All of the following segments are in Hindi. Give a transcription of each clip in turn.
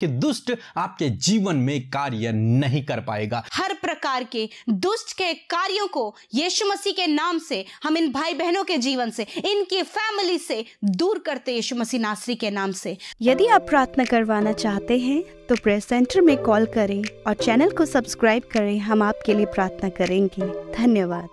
कि दुष्ट आपके जीवन में कार्य नहीं कर पाएगा हर प्रकार के दुष्ट के कार्यों को यीशु मसीह के नाम से हम इन भाई बहनों के जीवन से इनकी फैमिली से दूर करते यीशु मसीह नासरी के नाम से यदि आप प्रार्थना करवाना चाहते हैं तो प्रेस सेंटर में कॉल करें और चैनल को सब्सक्राइब करें हम आपके लिए प्रार्थना करेंगे धन्यवाद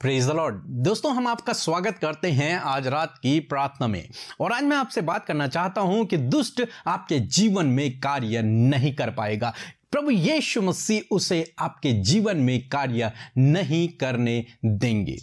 प्रेज द लॉर्ड दोस्तों हम आपका स्वागत करते हैं आज रात की प्रार्थना में और आज मैं आपसे बात करना चाहता हूं कि दुष्ट आपके जीवन में कार्य नहीं कर पाएगा प्रभु यीशु मसीह उसे आपके जीवन में कार्य नहीं करने देंगे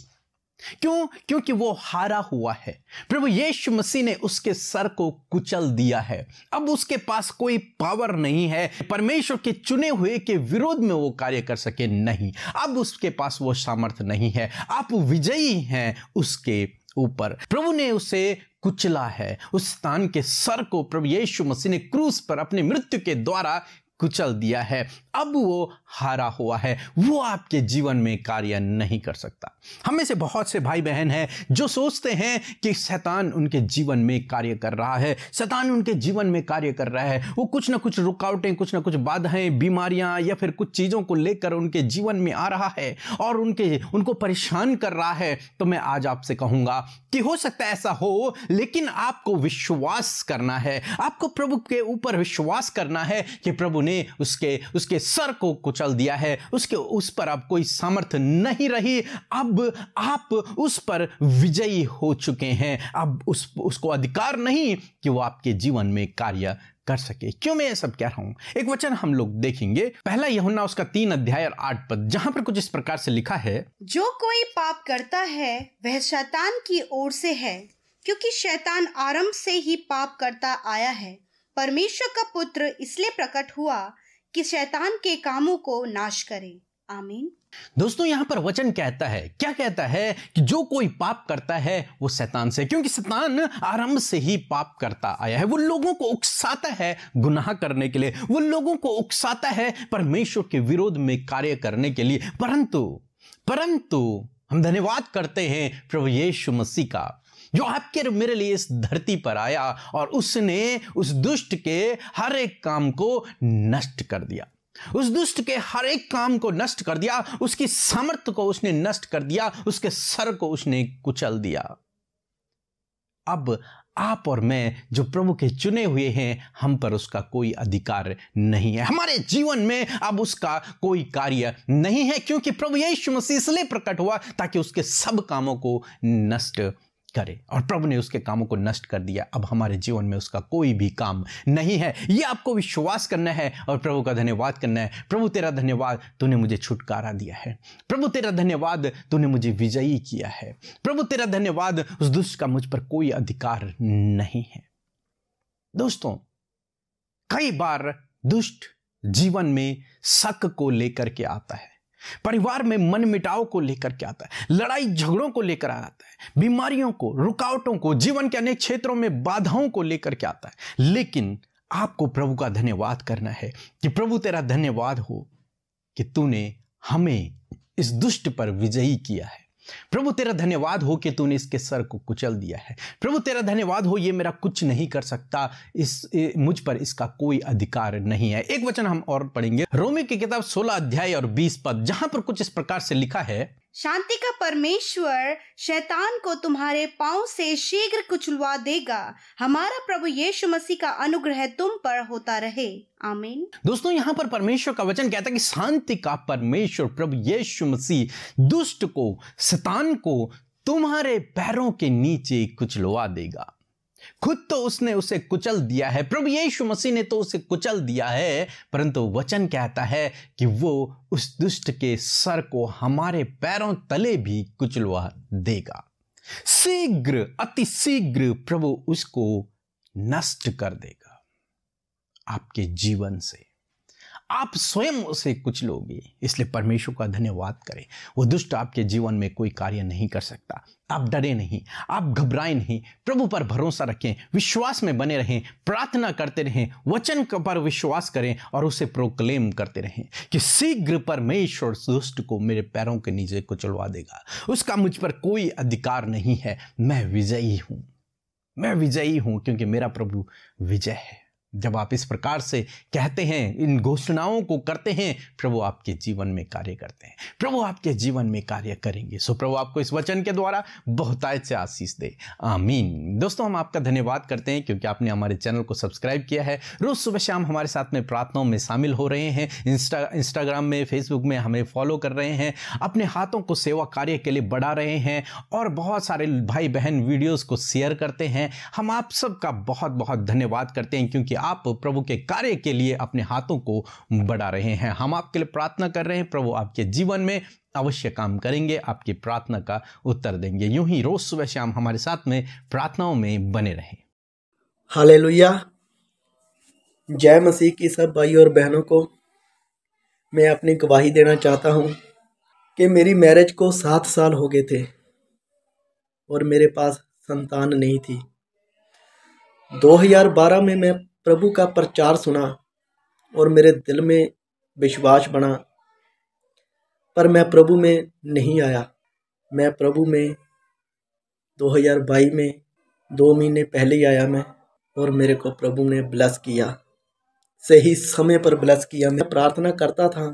क्यों क्योंकि वो हारा हुआ है प्रभु यीशु मसीह ने उसके सर को कुचल दिया है अब उसके पास कोई पावर नहीं है परमेश्वर के चुने हुए के विरोध में वो कार्य कर सके नहीं अब उसके पास वो सामर्थ्य नहीं है आप विजयी हैं उसके ऊपर प्रभु ने उसे कुचला है उस स्थान के सर को प्रभु यीशु मसीह ने क्रूस पर अपने मृत्यु के द्वारा कुचल दिया है अब वो हारा हुआ है वो आपके जीवन में कार्य नहीं कर सकता हम में से बहुत से भाई बहन हैं जो सोचते हैं कि शैतान उनके जीवन में कार्य कर रहा है शैतान उनके जीवन में कार्य कर रहा है वो कुछ ना कुछ रुकावटें कुछ ना कुछ बाधाएं बीमारियां या फिर कुछ चीज़ों को लेकर उनके जीवन में आ रहा है और उनके उनको परेशान कर रहा है तो मैं आज आपसे कहूँगा कि हो सकता है ऐसा हो लेकिन आपको विश्वास करना है आपको प्रभु के ऊपर विश्वास करना है कि प्रभु उन्होंने उसके उसके सर को कुचल दिया है उसके उस पर अब कोई सामर्थ्य नहीं रही अब आप उस पर विजयी हो चुके हैं अब उस उसको अधिकार नहीं कि वो आपके जीवन में कार्य कर सके क्यों मैं ये सब कह रहा हूं एक वचन हम लोग देखेंगे पहला यहुना उसका तीन अध्याय और आठ पद जहां पर कुछ इस प्रकार से लिखा है जो कोई पाप करता है वह शैतान की ओर से है क्योंकि शैतान आरंभ से ही पाप करता आया है परमेश्वर का पुत्र इसलिए प्रकट हुआ कि शैतान के कामों को नाश करे आमीन दोस्तों यहां पर वचन कहता है क्या कहता है कि जो कोई पाप करता है वो शैतान से क्योंकि शैतान आरंभ से ही पाप करता आया है वो लोगों को उकसाता है गुनाह करने के लिए वो लोगों को उकसाता है परमेश्वर के विरोध में कार्य करने के लिए परंतु परंतु हम धन्यवाद करते हैं प्रभु यीशु मसीह का जो आपके मेरे लिए इस धरती पर आया और उसने उस दुष्ट के हर एक काम को नष्ट कर दिया उस दुष्ट के हर एक काम को नष्ट कर दिया उसकी सामर्थ्य को उसने नष्ट कर दिया उसके सर को उसने कुचल दिया अब आप और मैं जो प्रभु के चुने हुए हैं हम पर उसका कोई अधिकार नहीं है हमारे जीवन में अब उसका कोई कार्य नहीं है क्योंकि प्रभु यीशु मसीह इसलिए प्रकट हुआ ताकि उसके सब कामों को नष्ट करे और प्रभु ने उसके कामों को नष्ट कर दिया अब हमारे जीवन में उसका कोई भी काम नहीं है ये आपको विश्वास करना है और प्रभु का धन्यवाद करना है प्रभु तेरा धन्यवाद तूने मुझे छुटकारा दिया है प्रभु तेरा धन्यवाद तूने मुझे विजयी किया है प्रभु तेरा धन्यवाद उस दुष्ट का मुझ पर कोई अधिकार नहीं है दोस्तों कई बार दुष्ट जीवन में शक को लेकर के आता है परिवार में मन मिटाव को लेकर के आता है लड़ाई झगड़ों को लेकर आता है बीमारियों को रुकावटों को जीवन के अनेक क्षेत्रों में बाधाओं को लेकर के आता है लेकिन आपको प्रभु का धन्यवाद करना है कि प्रभु तेरा धन्यवाद हो कि तूने हमें इस दुष्ट पर विजयी किया है प्रभु तेरा धन्यवाद हो कि तूने इसके सर को कुचल दिया है प्रभु तेरा धन्यवाद हो ये मेरा कुछ नहीं कर सकता इस मुझ पर इसका कोई अधिकार नहीं है एक वचन हम और पढ़ेंगे रोमी की किताब 16 अध्याय और 20 पद जहां पर कुछ इस प्रकार से लिखा है शांति का परमेश्वर शैतान को तुम्हारे पांव से शीघ्र कुचलवा देगा हमारा प्रभु यीशु मसीह का अनुग्रह तुम पर होता रहे आमीन दोस्तों यहाँ पर परमेश्वर का वचन कहता है कि शांति का परमेश्वर प्रभु यीशु मसीह दुष्ट को शैतान को तुम्हारे पैरों के नीचे कुचलवा देगा खुद तो उसने उसे कुचल दिया है प्रभु यीशु मसीह ने तो उसे कुचल दिया है परंतु वचन कहता है कि वो उस दुष्ट के सर को हमारे पैरों तले भी कुचलवा देगा शीघ्र अति शीघ्र प्रभु उसको नष्ट कर देगा आपके जीवन से आप स्वयं उसे कुछ लोगे इसलिए परमेश्वर का धन्यवाद करें वो दुष्ट आपके जीवन में कोई कार्य नहीं कर सकता आप डरे नहीं आप घबराए नहीं प्रभु पर भरोसा रखें विश्वास में बने रहें प्रार्थना करते रहें वचन पर विश्वास करें और उसे प्रोक्लेम करते रहें कि शीघ्र परमेश्वर दुष्ट को मेरे पैरों के नीचे कुचलवा देगा उसका मुझ पर कोई अधिकार नहीं है मैं विजयी हूं मैं विजयी हूं क्योंकि मेरा प्रभु विजय है जब आप इस प्रकार से कहते हैं इन घोषणाओं को करते हैं प्रभु आपके जीवन में कार्य करते हैं प्रभु आपके जीवन में कार्य करेंगे सो प्रभु आपको इस वचन के द्वारा बहुतायत से आशीष दे आमीन दोस्तों हम आपका धन्यवाद करते हैं क्योंकि आपने हमारे चैनल को सब्सक्राइब किया है रोज़ सुबह शाम हमारे साथ में प्रार्थनाओं में शामिल हो रहे हैं इंस्टा इंस्टाग्राम में फेसबुक में हमें फॉलो कर रहे हैं अपने हाथों को सेवा कार्य के लिए बढ़ा रहे हैं और बहुत सारे भाई बहन वीडियोज़ को शेयर करते हैं हम आप सबका बहुत बहुत धन्यवाद करते हैं क्योंकि आप प्रभु के कार्य के लिए अपने हाथों को बढ़ा रहे हैं हम आपके लिए प्रार्थना कर रहे हैं प्रभु आपके जीवन में अवश्य काम करेंगे आपकी प्रार्थना का उत्तर देंगे यूं ही रोज सुबह शाम हमारे साथ में प्रार्थनाओं में बने रहें हाले जय मसीह की सब भाई और बहनों को मैं अपनी गवाही देना चाहता हूं कि मेरी मैरिज को सात साल हो गए थे और मेरे पास संतान नहीं थी 2012 में मैं प्रभु का प्रचार सुना और मेरे दिल में विश्वास बना पर मैं प्रभु में नहीं आया मैं प्रभु में 2022 में दो महीने पहले ही आया मैं और मेरे को प्रभु ने ब्लस किया सही समय पर ब्लस किया मैं प्रार्थना करता था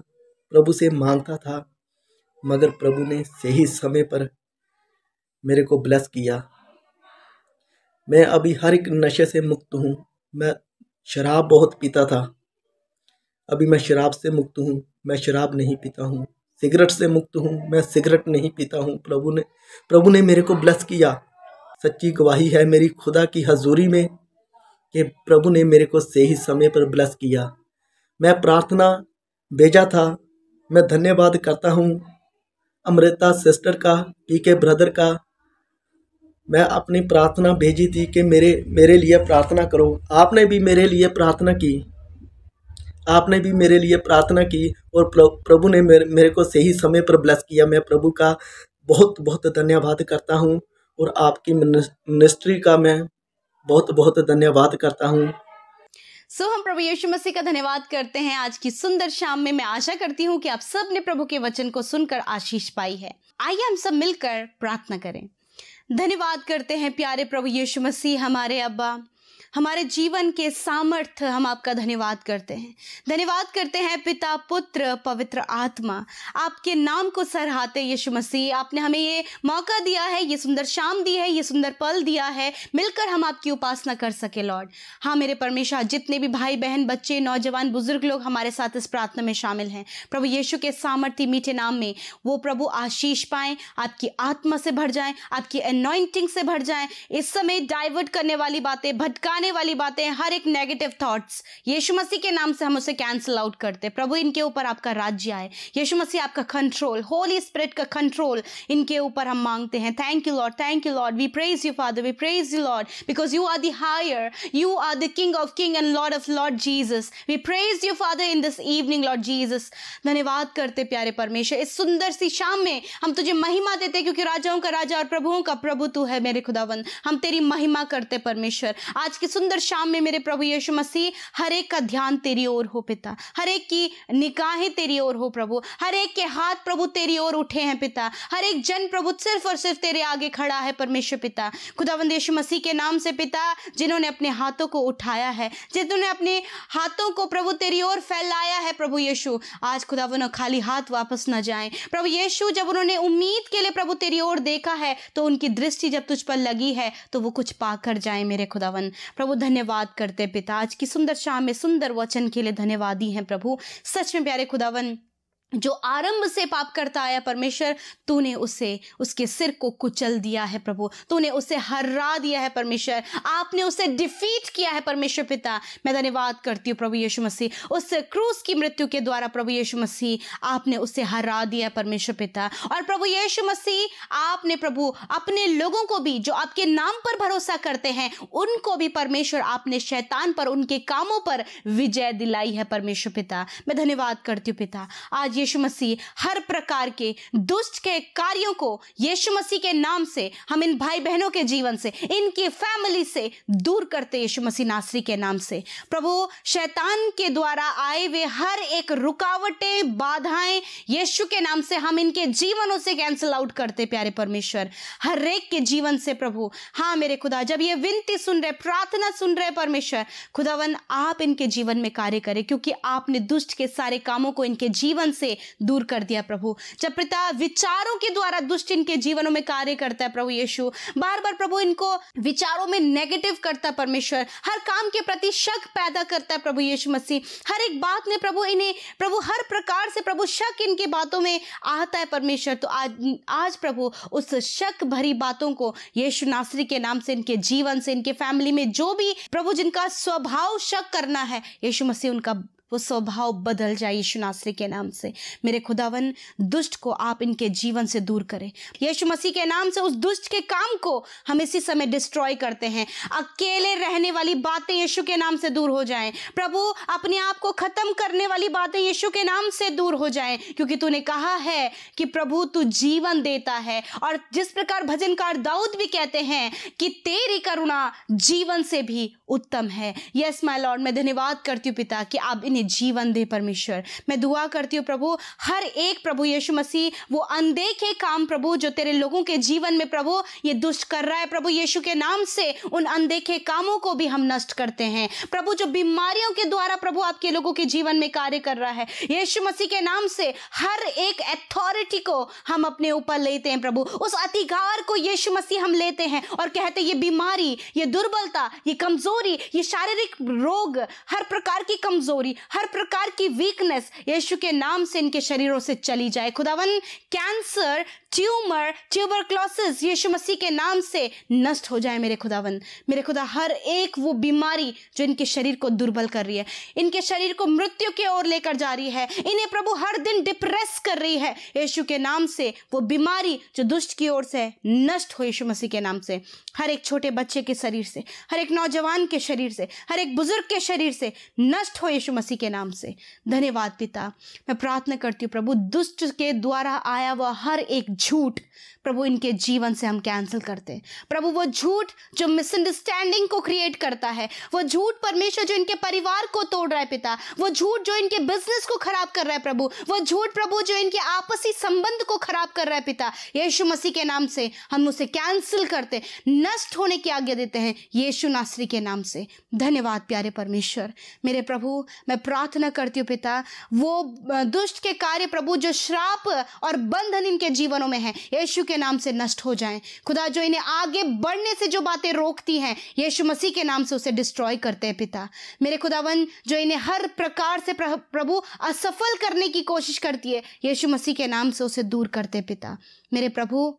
प्रभु से मांगता था मगर प्रभु ने सही समय पर मेरे को ब्लस किया मैं अभी हर एक नशे से मुक्त हूँ मैं शराब बहुत पीता था अभी मैं शराब से मुक्त हूँ मैं शराब नहीं पीता हूँ सिगरेट से मुक्त हूँ मैं सिगरेट नहीं पीता हूँ प्रभु ने प्रभु ने मेरे को ब्लस किया सच्ची गवाही है मेरी खुदा की हजूरी में कि प्रभु ने मेरे को सही समय पर ब्लस किया मैं प्रार्थना भेजा था मैं धन्यवाद करता हूँ अमृता सिस्टर का पी के ब्रदर का मैं अपनी प्रार्थना भेजी थी कि मेरे मेरे लिए प्रार्थना करो आपने भी मेरे लिए प्रार्थना की आपने भी मेरे लिए प्रार्थना की और प्रभु ने मेरे मेरे को सही समय पर ब्लस किया मैं प्रभु का बहुत बहुत धन्यवाद करता हूँ और आपकी मिनिस्ट्री का मैं बहुत बहुत धन्यवाद करता हूँ सो so, हम प्रभु यीशु मसीह का धन्यवाद करते हैं आज की सुंदर शाम में मैं आशा करती हूँ कि आप सब ने प्रभु के वचन को सुनकर आशीष पाई है आइए हम सब मिलकर प्रार्थना करें धन्यवाद करते हैं प्यारे प्रभु यीशु मसीह हमारे अब्बा हमारे जीवन के सामर्थ्य हम आपका धन्यवाद करते हैं धन्यवाद करते हैं पिता पुत्र पवित्र आत्मा आपके नाम को सरहाते यीशु मसीह आपने हमें ये मौका दिया है ये सुंदर शाम दी है ये सुंदर पल दिया है मिलकर हम आपकी उपासना कर सके लॉर्ड हाँ मेरे परमेश्वर जितने भी भाई बहन बच्चे नौजवान बुजुर्ग लोग हमारे साथ इस प्रार्थना में शामिल हैं प्रभु यीशु के सामर्थ्य मीठे नाम में वो प्रभु आशीष पाएं आपकी आत्मा से भर जाएं आपकी अनोइंटिंग से भर जाएं इस समय डाइवर्ट करने वाली बातें भटकाने आने वाली बातें हर एक नेगेटिव थॉट्स यीशु मसीह के नाम से हम उसे कैंसिल आउट करते हैं प्रभु इनके ऊपर आपका राज्य आए यीशु मसीह आपका कंट्रोल होली स्प्रेड का कंट्रोल इनके ऊपर हम मांगते हैं thank you Lord thank you Lord we praise you Father we praise you Lord because you are the higher you are the king of king and Lord of Lord Jesus we praise you Father in this evening Lord Jesus धन्यवाद करते प्यारे परमेश्वर इस सुंदर सी शाम में हम तुझे महिमा देते क्योंकि राजाओं का राजा और प्रभुओं का प्रभु तू है मेरे खुदावन हम तेरी महिमा करते परमेश्वर आज की सुंदर शाम में मेरे प्रभु यीशु मसीह हर एक का ध्यान तेरी ओर हो पिता हर एक की निकाहें तेरी ओर हो प्रभु हर एक के हाथ प्रभु तेरी ओर उठे हैं पिता हर एक जन प्रभु सिर्फ और सिर्फ तेरे आगे खड़ा है परमेश्वर पिता खुदावंद यीशु मसीह के नाम से पिता जिन्होंने अपने हाथों को उठाया है जिन्होंने अपने हाथों को प्रभु तेरी ओर फैलाया है प्रभु यीशु आज खुदावन खाली हाथ वापस न जाए प्रभु यीशु जब उन्होंने उम्मीद के लिए प्रभु तेरी ओर देखा है तो उनकी दृष्टि जब तुझ पर लगी है तो वो कुछ पाकर जाए मेरे खुदावन प्रभु धन्यवाद करते पिता आज की सुंदर शाम में सुंदर वचन के लिए धन्यवादी है प्रभु सच में प्यारे खुदावन जो आरंभ से पाप करता आया परमेश्वर तूने उसे उसके सिर को कुचल दिया है प्रभु तूने उसे हर्रा दिया है परमेश्वर आपने उसे डिफीट किया है परमेश्वर पिता मैं धन्यवाद करती हूँ प्रभु यीशु मसीह उस क्रूस की मृत्यु के द्वारा प्रभु यीशु मसीह आपने उसे हरा दिया है परमेश्वर पिता और प्रभु यीशु मसीह आपने प्रभु अपने लोगों को भी जो आपके नाम पर भरोसा करते हैं उनको भी परमेश्वर आपने शैतान पर उनके कामों पर विजय दिलाई है परमेश्वर पिता मैं धन्यवाद करती हूँ पिता आज यीशु मसीह हर प्रकार के दुष्ट के कार्यों को यीशु मसीह के नाम से हम इन भाई बहनों के जीवन से इनकी फैमिली से दूर करते यीशु मसीह नासरी के नाम से प्रभु शैतान के द्वारा आए हुए हर एक रुकावटें बाधाएं यीशु के नाम से हम इनके जीवनों से कैंसिल आउट करते प्यारे परमेश्वर हर एक के जीवन से प्रभु हाँ मेरे खुदा जब ये विनती सुन रहे प्रार्थना सुन रहे परमेश्वर खुदावन आप इनके जीवन में कार्य करें क्योंकि आपने दुष्ट के सारे कामों को इनके जीवन से दूर कर दिया प्रभु जब पिता विचारों के द्वारा दुष्ट इनके जीवनों में कार्य करता है प्रभु यीशु बार बार प्रभु इनको विचारों में नेगेटिव करता परमेश्वर हर काम के प्रति शक पैदा करता है प्रभु यीशु मसीह हर एक बात ने प्रभु इन्हें प्रभु हर प्रकार से प्रभु शक इनके बातों में आता है परमेश्वर तो आज आज प्रभु उस शक भरी बातों को यीशु नासरी के नाम से इनके जीवन से इनके फैमिली में जो भी प्रभु जिनका स्वभाव शक करना है यीशु मसीह उनका वो स्वभाव बदल जाए यीशु नासरी के नाम से मेरे खुदावन दुष्ट को आप इनके जीवन से दूर करें यीशु मसीह के नाम से उस दुष्ट के काम को हम इसी समय डिस्ट्रॉय करते हैं अकेले रहने वाली बातें यीशु के नाम से दूर हो जाए प्रभु अपने आप को खत्म करने वाली बातें यीशु के नाम से दूर हो जाए क्योंकि तूने कहा है कि प्रभु तू जीवन देता है और जिस प्रकार भजनकार दाऊद भी कहते हैं कि तेरी करुणा जीवन से भी उत्तम है यस माय लॉर्ड मैं धन्यवाद करती हूँ पिता कि आप इन्हें हमें जीवन दे परमेश्वर मैं दुआ करती हूँ प्रभु हर एक प्रभु यीशु मसीह वो अनदेखे काम प्रभु जो तेरे लोगों के जीवन में प्रभु ये दुष्ट कर रहा है प्रभु यीशु के नाम से उन अनदेखे कामों को भी हम नष्ट करते हैं प्रभु जो बीमारियों के द्वारा प्रभु आपके लोगों के जीवन में कार्य कर रहा है यीशु मसीह के नाम से हर एक अथॉरिटी को हम अपने ऊपर लेते हैं प्रभु उस अधिकार को यीशु मसीह हम लेते हैं और कहते हैं ये बीमारी ये दुर्बलता ये कमजोरी ये शारीरिक रोग हर प्रकार की कमजोरी हर प्रकार की वीकनेस यीशु के नाम से इनके शरीरों से चली जाए खुदावन कैंसर ट्यूमर क्लॉसिस यीशु मसीह के नाम से नष्ट हो जाए मेरे खुदावन मेरे खुदा हर एक वो बीमारी जो इनके शरीर को दुर्बल कर रही है इनके शरीर को मृत्यु की ओर लेकर जा रही है इन्हें प्रभु हर दिन डिप्रेस कर रही है यीशु के नाम से वो बीमारी जो दुष्ट की ओर से नष्ट हो यीशु मसीह के नाम से हर एक छोटे बच्चे के शरीर से हर एक नौजवान के शरीर से हर एक बुजुर्ग के शरीर से नष्ट हो यीशु मसीह मसीह के नाम से धन्यवाद पिता मैं प्रार्थना करती हूँ प्रभु दुष्ट के द्वारा आया वह हर एक झूठ प्रभु इनके जीवन से हम कैंसिल करते हैं प्रभु वो झूठ जो मिसअंडरस्टैंडिंग को क्रिएट करता है वो झूठ परमेश्वर जो इनके परिवार को तोड़ रहा है पिता वो झूठ जो इनके बिजनेस को खराब कर रहा है प्रभु वो झूठ प्रभु जो इनके आपसी संबंध को खराब कर रहा है पिता यीशु मसीह के नाम से हम उसे कैंसिल करते नष्ट होने की आज्ञा देते हैं यीशु नासरी के नाम से धन्यवाद प्यारे परमेश्वर मेरे प्रभु मैं प्रार्थना करती हूँ पिता वो दुष्ट के कार्य प्रभु जो श्राप और बंधन इनके जीवनों में है यीशु के नाम से नष्ट हो जाए खुदा जो इन्हें आगे बढ़ने से जो बातें रोकती हैं यीशु मसीह के नाम से उसे डिस्ट्रॉय करते हैं पिता मेरे खुदावन जो इन्हें हर प्रकार से प्रभु असफल करने की कोशिश करती है यीशु मसीह के नाम से उसे दूर करते पिता मेरे प्रभु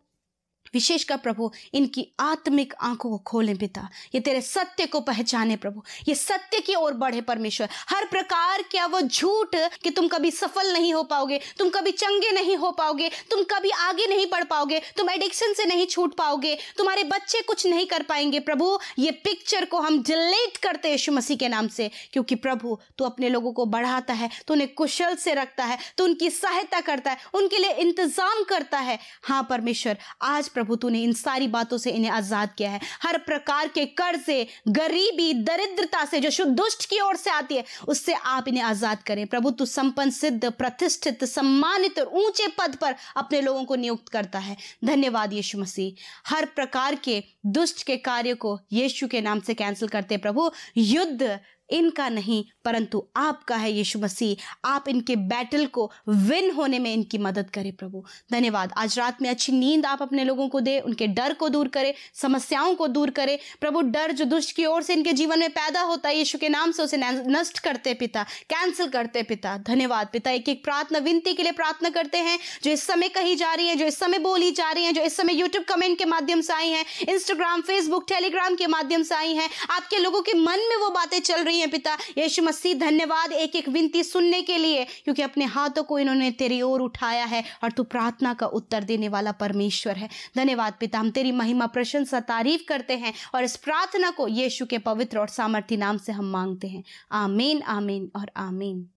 विशेषकर प्रभु इनकी आत्मिक आंखों को खोलें पिता ये तेरे सत्य को पहचाने प्रभु ये सत्य की ओर बढ़े परमेश्वर हर प्रकार क्या वो झूठ कि तुम कभी सफल नहीं हो पाओगे तुम कभी चंगे नहीं हो पाओगे तुम कभी आगे नहीं बढ़ पाओगे तुम एडिक्शन से नहीं छूट पाओगे तुम्हारे बच्चे कुछ नहीं कर पाएंगे प्रभु ये पिक्चर को हम डिलीट करते यीशु मसीह के नाम से क्योंकि प्रभु तू अपने लोगों को बढ़ाता है तू उन्हें कुशल से रखता है तू उनकी सहायता करता है उनके लिए इंतजाम करता है हाँ परमेश्वर आज प्रभु प्रभु तूने इन सारी बातों से इन्हें आजाद किया है हर प्रकार के कर से गरीबी दरिद्रता से जो शुद्ध दुष्ट की ओर से आती है उससे आप इन्हें आजाद करें प्रभु तू संपन्न सिद्ध प्रतिष्ठित सम्मानित और ऊंचे पद पर अपने लोगों को नियुक्त करता है धन्यवाद यीशु मसीह हर प्रकार के दुष्ट के कार्य को यीशु के नाम से कैंसिल करते प्रभु युद्ध इनका नहीं परंतु आपका है यीशु मसीह आप इनके बैटल को विन होने में इनकी मदद करें प्रभु धन्यवाद आज रात में अच्छी नींद आप अपने लोगों को दे उनके डर को दूर करें समस्याओं को दूर करें प्रभु डर जो दुष्ट की ओर से इनके जीवन में पैदा होता है यीशु के नाम से उसे नष्ट करते पिता कैंसिल करते पिता धन्यवाद पिता एक एक प्रार्थना विनती के लिए प्रार्थना करते हैं जो इस समय कही जा रही है जो इस समय बोली जा रही है जो इस समय यूट्यूब कमेंट के माध्यम से आई है इंस्टाग्राम फेसबुक टेलीग्राम के माध्यम से आई है आपके लोगों के मन में वो बातें चल रही रही हैं पिता यीशु मसीह धन्यवाद एक एक विनती सुनने के लिए क्योंकि अपने हाथों को इन्होंने तेरी ओर उठाया है और तू प्रार्थना का उत्तर देने वाला परमेश्वर है धन्यवाद पिता हम तेरी महिमा प्रशंसा तारीफ करते हैं और इस प्रार्थना को यीशु के पवित्र और सामर्थ्य नाम से हम मांगते हैं आमीन आमीन और आमीन